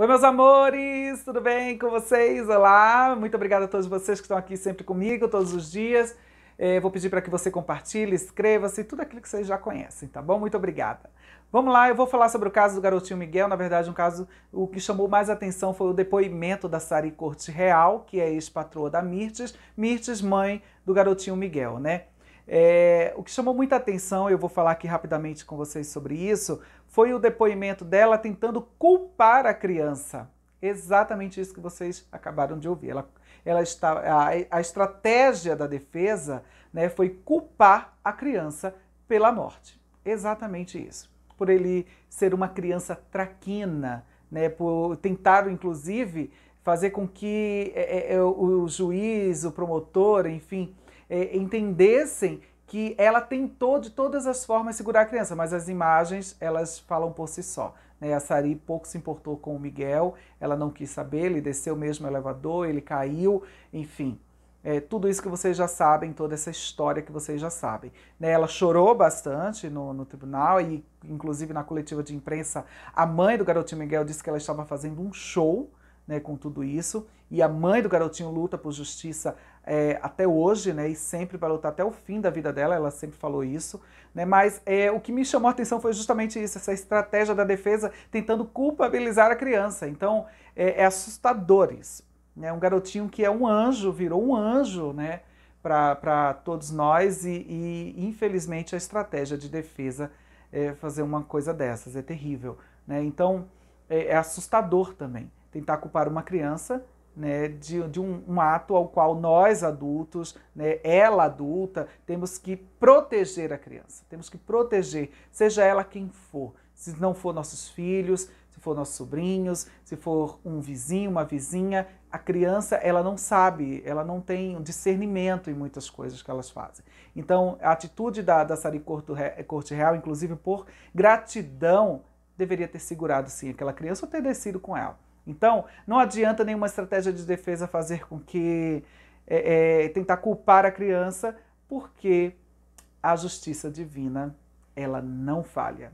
Oi, meus amores, tudo bem com vocês? Olá, muito obrigada a todos vocês que estão aqui sempre comigo, todos os dias. É, vou pedir para que você compartilhe, inscreva-se, tudo aquilo que vocês já conhecem, tá bom? Muito obrigada. Vamos lá, eu vou falar sobre o caso do garotinho Miguel. Na verdade, um caso, o que chamou mais atenção foi o depoimento da Sari Corte Real, que é ex-patroa da Mirtes, Mirtes, mãe do garotinho Miguel, né? É, o que chamou muita atenção, eu vou falar aqui rapidamente com vocês sobre isso, foi o depoimento dela tentando culpar a criança. Exatamente isso que vocês acabaram de ouvir. Ela, ela está, a, a estratégia da defesa né, foi culpar a criança pela morte. Exatamente isso. Por ele ser uma criança traquina, né, por tentaram inclusive fazer com que é, é, é o juiz, o promotor, enfim, é, entendessem que ela tentou de todas as formas segurar a criança, mas as imagens elas falam por si só. Né? A Sari pouco se importou com o Miguel, ela não quis saber, ele desceu mesmo o elevador, ele caiu, enfim. É, tudo isso que vocês já sabem, toda essa história que vocês já sabem. Né? Ela chorou bastante no, no tribunal e, inclusive, na coletiva de imprensa, a mãe do garotinho Miguel disse que ela estava fazendo um show né, com tudo isso. E a mãe do garotinho luta por justiça é, até hoje, né? E sempre vai lutar até o fim da vida dela, ela sempre falou isso, né? Mas é, o que me chamou a atenção foi justamente isso, essa estratégia da defesa tentando culpabilizar a criança. Então é, é assustador isso. Né? Um garotinho que é um anjo, virou um anjo, né? Para todos nós, e, e, infelizmente a estratégia de defesa é fazer uma coisa dessas, é terrível. Né? Então é, é assustador também tentar culpar uma criança né, de, de um, um, ato ao qual nós adultos, né, ela adulta, temos que proteger a criança, temos que proteger, seja ela quem for, se não for nossos filhos, se for nossos sobrinhos, se for um vizinho, uma vizinha, a criança ela não sabe, ela não tem discernimento em muitas coisas que elas fazem. Então, a atitude da, da Sari Corte Real, inclusive por gratidão, deveria ter segurado sim aquela criança ou ter descido com ela. Então, não adianta nenhuma estratégia de defesa fazer com que é, é, tentar culpar a criança, porque a justiça divina ela não falha.